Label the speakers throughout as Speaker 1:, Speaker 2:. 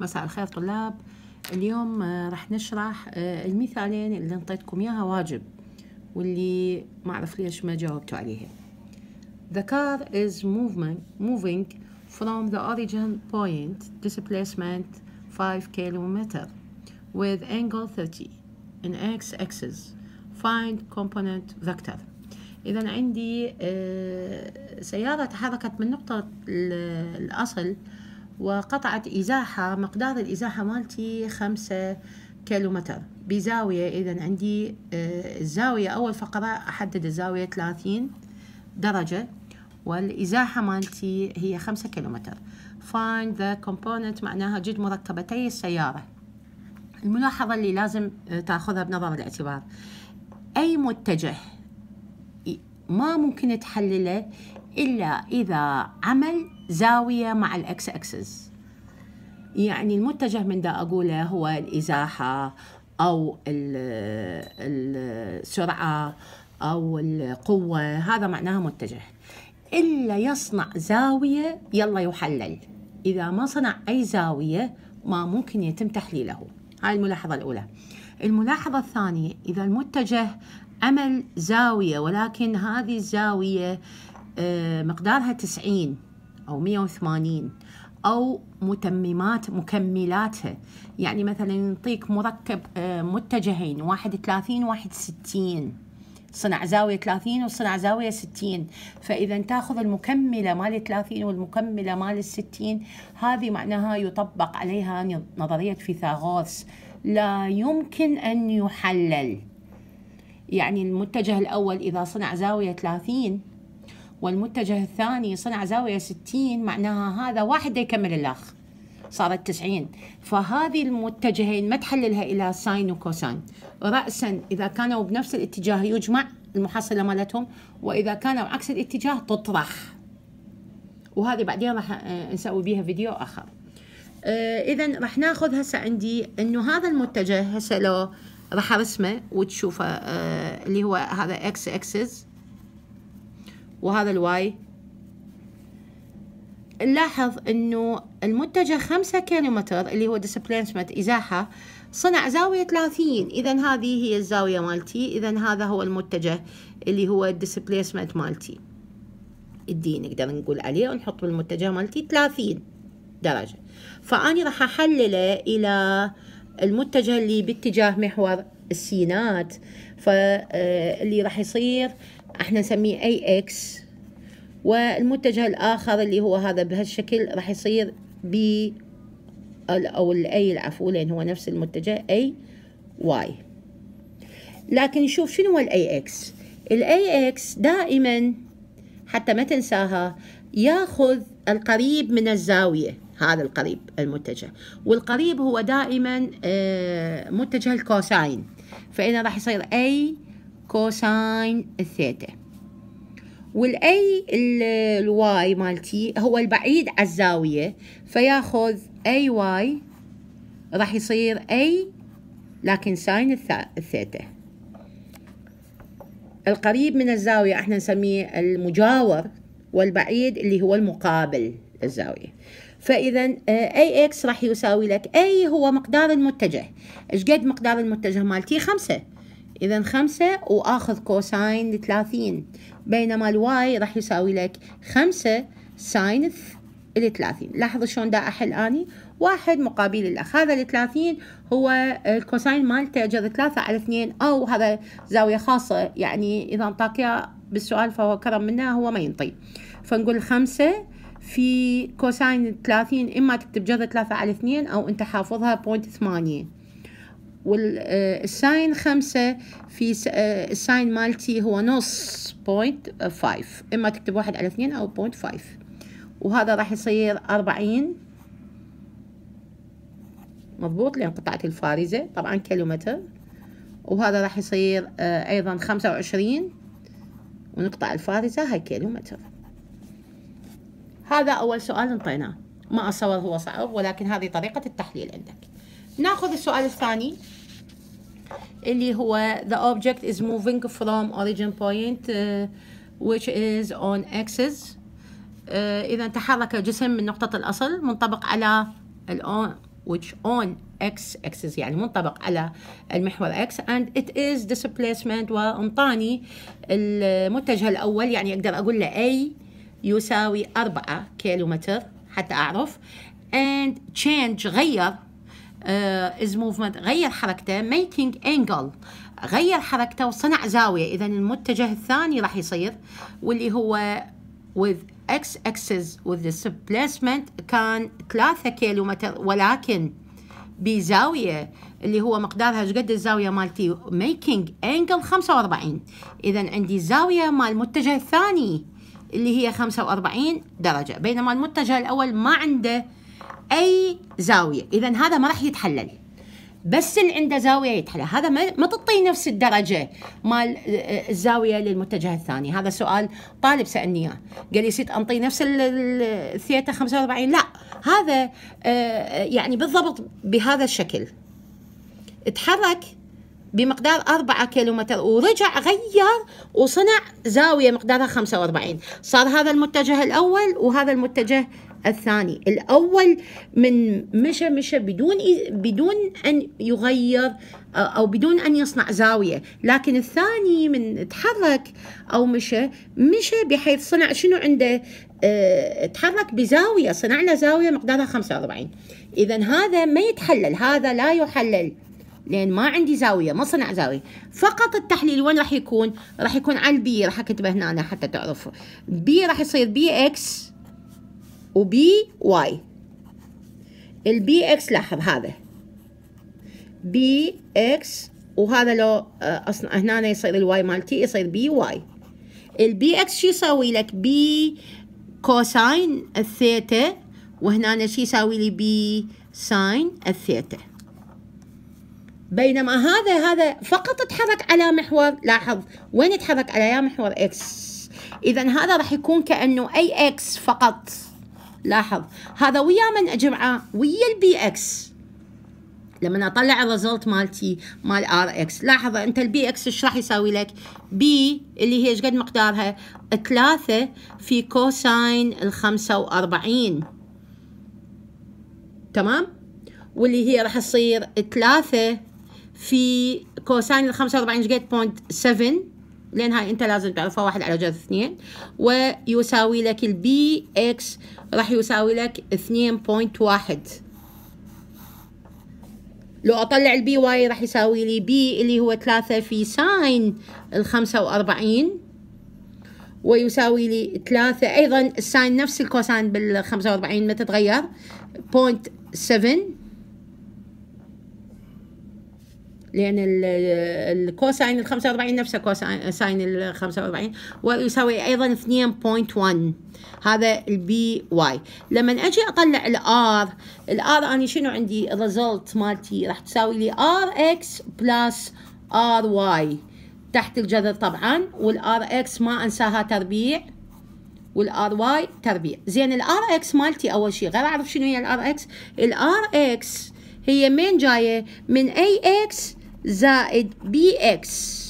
Speaker 1: مساء الخير طلاب اليوم آه، راح نشرح آه، المثالين اللي نطيتكم اياها واجب واللي ما اعرف ليش ما جاوبتوا عليها The car is movement moving from the origin point displacement 5 km with angle 30 in x axis find component vector إذا عندي آه، سيارة تحركت من نقطة الأصل وقطعت إزاحة مقدار الإزاحة مالتي خمسة كيلومتر بزاوية إذا عندي آه، الزاوية أول فقرة أحدد الزاوية 30 درجة والإزاحة مالتي هي خمسة كيلومتر find the component معناها جد مركبتي السيارة الملاحظة اللي لازم آه، تأخذها بنظر الاعتبار أي متجه ما ممكن تحلله إلا إذا عمل زاوية مع الأكس أكسس يعني المتجه من دا أقوله هو الإزاحة أو السرعة أو القوة هذا معناها متجه إلا يصنع زاوية يلا يحلل إذا ما صنع أي زاوية ما ممكن يتم تحليله هاي الملاحظة الأولى الملاحظة الثانية إذا المتجه عمل زاوية ولكن هذه الزاوية آه، مقدارها 90 أو 180 أو متممات مكملاتها يعني مثلا نعطيك مركب آه، متجهين 31 30 واحد صنع زاوية 30 وصنع زاوية 60 فإذا تاخذ المكملة مال 30 والمكملة مال 60 هذه معناها يطبق عليها نظرية فيثاغورس لا يمكن أن يحلل يعني المتجه الأول إذا صنع زاوية 30 والمتجه الثاني صنع زاوية 60 معناها هذا واحد يكمل الأخ صارت 90 فهذه المتجهين ما تحللها إلى ساين وكوساين رأسا إذا كانوا بنفس الاتجاه يجمع المحصلة مالتهم وإذا كانوا عكس الاتجاه تطرح وهذه بعدين راح آه، نسوي بيها فيديو آخر آه، إذا راح ناخذ هسه عندي إنه هذا المتجه هسه لو راح أرسمه وتشوفه آه، اللي هو هذا إكس إكسز وهذا الواي نلاحظ انه المتجه خمسة كيلومتر اللي هو ديسبليسمنت ازاحة صنع زاوية ثلاثين اذا هذه هي الزاوية مالتي اذا هذا هو المتجه اللي هو الديسبليسمنت مالتي الدي نقدر نقول عليه ونحط بالمتجه مالتي ثلاثين درجة فأني راح أحلله إلى المتجه اللي باتجاه محور السينات فاللي آه، راح يصير احنا نسميه اي اكس والمتجه الاخر اللي هو هذا بهالشكل راح يصير بي او الاي العفو لان هو نفس المتجه اي واي لكن نشوف شنو هو الاي اكس الاي اكس دائما حتى ما تنساها ياخذ القريب من الزاويه هذا القريب المتجه والقريب هو دائما آه، متجه الكوساين فإذا راح يصير اي كوساين الثيتا والاي الواي مالتي هو البعيد على الزاويه فياخذ اي واي راح يصير اي لكن ساين الثيتا القريب من الزاويه احنا نسميه المجاور والبعيد اللي هو المقابل الزاويه فاذا اي اكس راح يساوي لك اي هو مقدار المتجه ايش قد مقدار المتجه مالتي خمسة إذا خمسة وآخذ كوساين لثلاثين بينما الواي راح يساوي لك خمسة ساين الثلاثين لاحظوا شلون دا أحل أني واحد مقابل الأخ هذا الثلاثين هو الكوساين مالته جذر ثلاثة على اثنين أو هذا زاوية خاصة يعني إذا انطاك بالسؤال فهو كرم منه هو ما ينطي فنقول خمسة في كوساين ثلاثين إما تكتب جذر ثلاثة على اثنين أو أنت حافظها بوينت ثمانية والساين آه، خمسة في آه، الساين مالتي هو نص بوينت فايف إما تكتب واحد على اثنين أو بوينت فايف وهذا راح يصير أربعين مضبوط لأن قطعت الفارزة طبعا كيلومتر وهذا راح يصير آه، أيضا خمسة وعشرين ونقطع الفارزة هاي كيلومتر هذا أول سؤال انطيناه ما أصور هو صعب ولكن هذه طريقة التحليل عندك ناخذ السؤال الثاني اللي هو the object is moving from origin point uh, which is on axis uh, إذا تحرك جسم من نقطة الأصل منطبق على الأون which on x axis يعني منطبق على المحور x and it is displacement وانطاني المتجه الأول يعني أقدر أقول له A يساوي 4 كيلومتر حتى أعرف and change غير از آه، موفمنت غير حركته ميكينج انجل غير حركته وصنع زاويه اذا المتجه الثاني راح يصير واللي هو with x axis with displacement كان 3 متر ولكن بزاويه اللي هو مقدارها ايش قد الزاويه مالتي ميكينج انجل 45 اذا عندي زاويه مال المتجه الثاني اللي هي 45 درجه بينما المتجه الاول ما عنده اي زاويه اذا هذا ما راح يتحلل بس اللي عنده زاويه يتحلل هذا ما, ما تعطيه نفس الدرجه مال آه، الزاويه للمتجه الثاني هذا سؤال طالب سالني اياه قال لي سيد انطي نفس الثيتا 45 لا هذا آه، يعني بالضبط بهذا الشكل تحرك بمقدار 4 كيلومتر ورجع غير وصنع زاوية مقدارها 45 صار هذا المتجه الأول وهذا المتجه الثاني الأول من مشى مشى بدون بدون أن يغير أو بدون أن يصنع زاوية لكن الثاني من تحرك أو مشى مشى بحيث صنع شنو عنده اه تحرك بزاوية صنع له زاوية مقدارها 45 إذا هذا ما يتحلل هذا لا يحلل لان ما عندي زاويه ما صنع زاويه فقط التحليل وين راح يكون راح يكون على البي راح اكتبه هنا حتى تعرفوا بي راح يصير بي اكس وبي واي البي اكس لاحظ هذا بي اكس وهذا لو آه، اصلا هنا يصير الواي مالتي يصير بي واي البي اكس شو يساوي لك بي كوساين الثيتا وهنا شو يساوي لي بي ساين الثيتا بينما هذا هذا فقط تحرك على محور لاحظ وين تحرك على يا محور اكس اذا هذا راح يكون كانه اي اكس فقط لاحظ هذا ويا من اجمعه ويا البي اكس لما اطلع الريزلت مالتي مال ار اكس لاحظ انت البي اكس ايش راح يساوي لك بي اللي هي ايش قد مقدارها ثلاثة في كوساين ال 45 تمام واللي هي راح تصير ثلاثة في كوساين ال 45 ايش قد 0.7 لان هاي انت لازم تعرفها واحد على جذر اثنين ويساوي لك البي اكس راح يساوي لك اثنين بوينت واحد لو اطلع البي واي راح يساوي لي بي اللي هو ثلاثة في ساين الخمسة واربعين ويساوي لي ثلاثة ايضا الساين نفس الكوساين بالخمسة واربعين ما تتغير بوينت سفن لأن الكوساين ال 45 نفسه كوساين ال 45 ويساوي أيضا 2.1 هذا البي واي لما أجي أطلع الآر الآر أنا شنو عندي الريزلت مالتي راح تساوي لي آر إكس بلس آر واي تحت الجذر طبعا والآر إكس ما أنساها تربيع والار واي تربيع زين الار اكس مالتي اول شيء غير اعرف شنو هي الار اكس الار اكس هي من جايه من اي اكس زائد بي اكس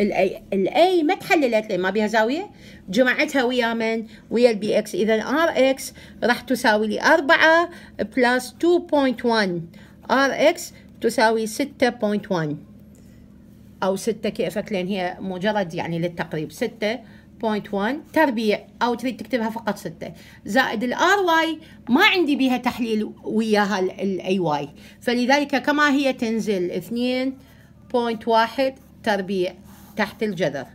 Speaker 1: الاي الاي ما تحللت لان ما بيها زاويه جمعتها ويا من ويا البي اكس اذا ار اكس راح تساوي لي 4 بلس 2.1 ار اكس تساوي 6.1 او 6 كيفك لان هي مجرد يعني للتقريب 6 0.1 تربيع او تريد تكتبها فقط 6 زائد الار واي ما عندي بها تحليل وياها الاي واي فلذلك كما هي تنزل 2.1 تربيع تحت الجذر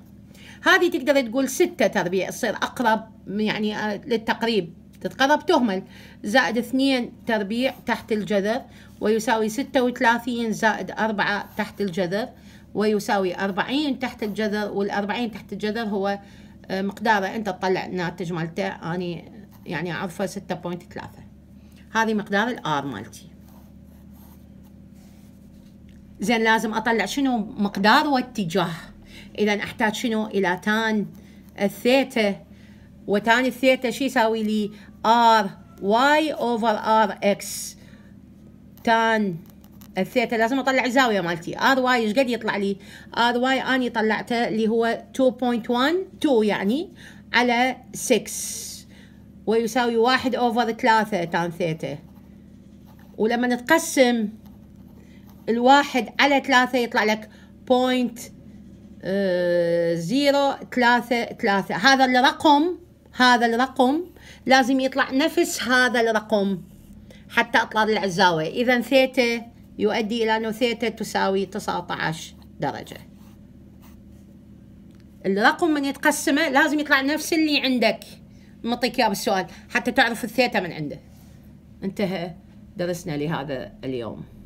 Speaker 1: هذه تقدر تقول 6 تربيع تصير اقرب يعني آه، للتقريب تتقرب تهمل زائد 2 تربيع تحت الجذر ويساوي 36 زائد 4 تحت الجذر ويساوي 40 تحت الجذر وال40 تحت الجذر هو مقداره انت تطلع الناتج مالته اني يعني اعرفه 6.3 هذه مقدار الار مالتي زين لازم اطلع شنو مقدار واتجاه اذا احتاج شنو الى تان الثيتا وتان الثيتا شو يساوي لي ار واي اوفر ار اكس تان الثيتا لازم اطلع الزاويه مالتي ار واي ايش قد يطلع لي ار واي اني طلعته اللي هو 2.12 يعني على 6 ويساوي 1 اوفر 3 تان ثيتا ولما نتقسم الواحد على 3 يطلع لك بوينت زيرو آه، ثلاثة ثلاثة هذا الرقم هذا الرقم لازم يطلع نفس هذا الرقم حتى اطلع الزاويه اذا ثيتا يؤدي إلى أن ثيتا تساوي 19 درجة الرقم من يتقسمه لازم يطلع نفس اللي عندك معطيك اياه بالسؤال حتى تعرف الثيتا من عنده انتهى درسنا لهذا اليوم